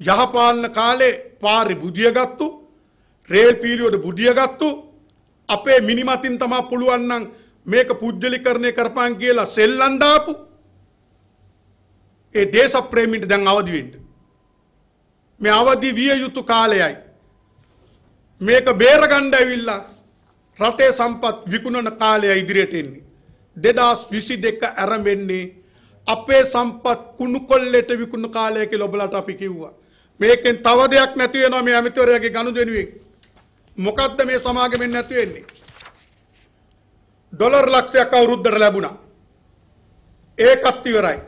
යහපාලන කාලේ පාරි බුදියගත්තු රේල් පීරියෝඩ බුදියගත්තු අපේ මිනිමතින් තමා පුළුවන්නම් මේක පුද්ජලිකරණය කරපාන් කියලා සෙල්ලන්ඩාපු ඒ දේශ ප්‍රේමිට දැන් අවදිවෙන්ට. මේ අවදි විය යුතු කාලයයි. මේක බේරගණ්ඩ ඇවිල්ලා රටේ සම්පත් විකුණන කාලය ඉදිරියට එන්නේ. දෙදස් විසි දෙක ඇරඹෙන්නේ අපේ සම්පත් කුණු කොල්ලෙට විකුණු කාලයක ලොබලට අපි කිව්වා. මේකෙන් තව දෙයක් නැති වෙනවා මේ ඇමතිවරයාගේ ගනුදෙනුවෙන්. මොකද්ද මේ සමාගමෙන් නැති වෙන්නේ? ඩොලර් ලක්ෂයක් අවුරුද්දට ලැබුණා. ඒකත් ඉවරයි.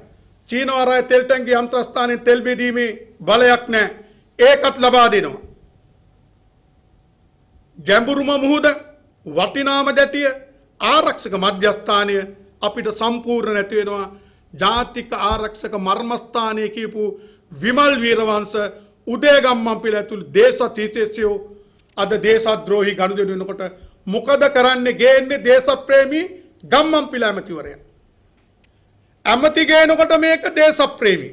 චීන වරාය තෙල් ටැංකිය අන්තරස්ථානයේ තෙල් බෙදීමේ බලයක් නැහැ. ඒකත් ලබා දෙනවා. ගැඹුරුම මුහුද වටිනාම දැටිය ආරක්ෂක මධ්‍යස්ථානය අපිට සම්පූර්ණ නැති වෙනවා ජාතික ආරක්ෂක මර්මස්ථානය කියපු විමල් වීරවංශ උදේගම්මන්පිල ඇතුළු දේශ තීතේශයෝ අද දේශද්‍රෝහි ගනුදෙනු වෙනකොට මොකද කරන්නේ ගේන්නේ දේශප්‍රේමී ගම්මන්පිල ඇමතිවරයා. ඇමති ගේනකොට මේක දේශප්‍රේමී.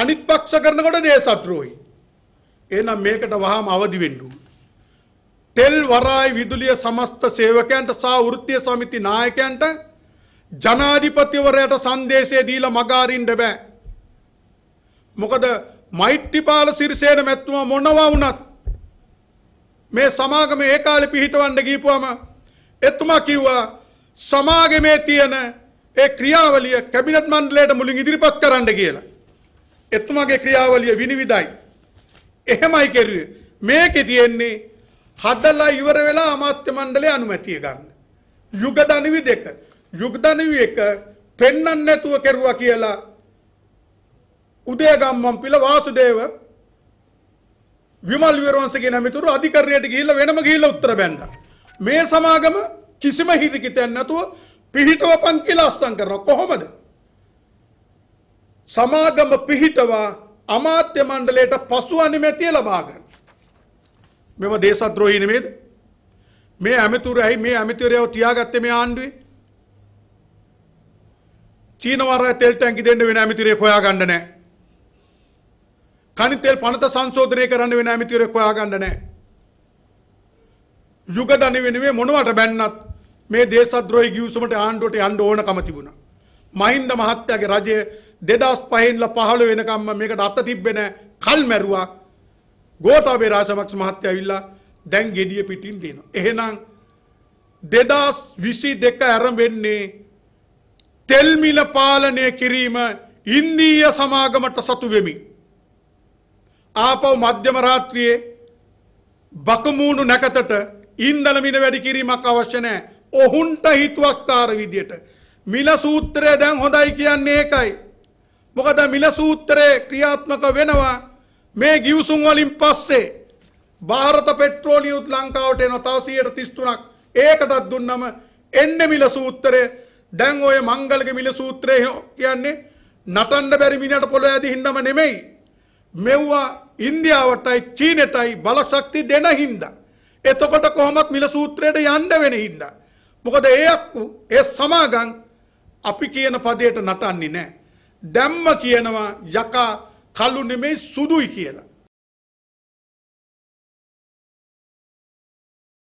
අනිත් පක්ෂ කරනකොට දේශද්‍රෝහි. එහෙනම් මේකට වහාම අවදි වෙන්න තෙල් වරායි විදුලිය සමස්ත සේවකයන්ට සා වෘත්තීය සමිති නායකයන්ට ජනාධිපතිවරයාට සංදේශය දීලා මග අරින්න බෑ. මොකද මෛත්‍රීපාල සිරිසේන මැතිතුමා මොනවා වුණත් මේ සමාගම ඒ කාලේ පිහිටවන්න ගිහපුවම එතුමා කිව්වා සමාගමේ තියෙන ඒ ක්‍රියාවලිය කැබිනට් මණ්ඩලයට මුලින් ඉදිරිපත් කරන්න කියලා. එතුමාගේ ක්‍රියාවලිය විනිවිදයි. එහෙමයි කෙරුවේ. මේකේ තියෙන්නේ හදලා ඉවර වෙලා අමාත්‍ය මණ්ඩලය අනුමැතිය ගන්න. යුග දනිවි දෙක. යුග දනිවි එක පෙන්වන්න නැතුව කෙරුවා කියලා උදයගම්මන් පිළ වාසුදේව විමල් විරෝන්සගේ නැමිතුරු අධිකරණයට ගිහිල්ලා වෙනම ගිහිල්ලා උත්තර බැන්දා. මේ සමාගම කිසිම හිරිකිතයක් නැතුව පිහිටවපන් කියලා අස්සම් කරනවා කොහොමද? සමාගම පිහිටවා අමාත්‍ය මණ්ඩලයට පසු අනුමැතිය ලබා ගන්න. මෙව දේශද්‍රෝහී නෙමෙයිද? මේ ඇමතුරයි මේ ඇමතුරයව තියාගත්තේ මේ ආණ්ඩුවේ. චීන වරය තෙල් ටැංකි දෙන්න වෙන ඇමතුරේ හොයාගන්න නැහැ. කනිතෙල් පනත සංශෝධනය කරන්න වෙන ඇමිතිවරෙක් හොයාගන්න නැහැ. යුග ධනි වෙනුවේ මොනවට බැන්නත් මේ දේශද්‍රෝහි ගිවිසුමට ආණ්ඩුවට යන්න ඕනකම තිබුණා. මහින්ද මහත්තයාගේ රජය 2005 ඉඳලා 15 වෙනකම්ම මේකට අත තිබ්බේ නැහැ. කල් මැරුවා. ගෝඨාභය රාජපක්ෂ මහත්තයා ඇවිල්ලා දැන් gediya පිටින් දෙනවා. එහෙනම් 2022 ආරම්භ වෙන්නේ තෙල් මිල පාලනය කිරීම ඉන්දීය සමාගමට සතු වෙමින් ආපහු මධ්‍යම රාත්‍රියේ බකමූණු නැකතට ඉන්ධන මිල වැඩි කිරීමක් අවශ්‍ය නැහැ. ඔහුන්ට හිතුවක්කාර විදියට මිල සූත්‍රය දැන් හොඳයි කියන්නේ ඒකයි. මොකද මිල සූත්‍රය ක්‍රියාත්මක වෙනවා මේ ගිවිසුම් වලින් පස්සේ ಭಾರತ පෙට්‍රෝලියුත් ලංකාවට එන තව 133ක් ඒකටත් දුන්නම එන්නේ මිල සූත්‍රය දැන් ඔය මංගලගේ මිල සූත්‍රය කියන්නේ නටන්න බැරි මිනිහට පොළොය ඇදී හින්දාම නෙමෙයි මෙව්වා ඉන්දියාවටයි චීනටයි බලශක්ති දෙන හින්දා. එතකොට කොහොමත් මිල සූත්‍රයට යන්න වෙන හින්දා. මොකද ඒ අක්කු ඒ සමාගම් අපි කියන පදයට නටන්නේ නැහැ. දැම්ම කියනවා යකා කළු නෙමෙයි සුදුයි කියලා.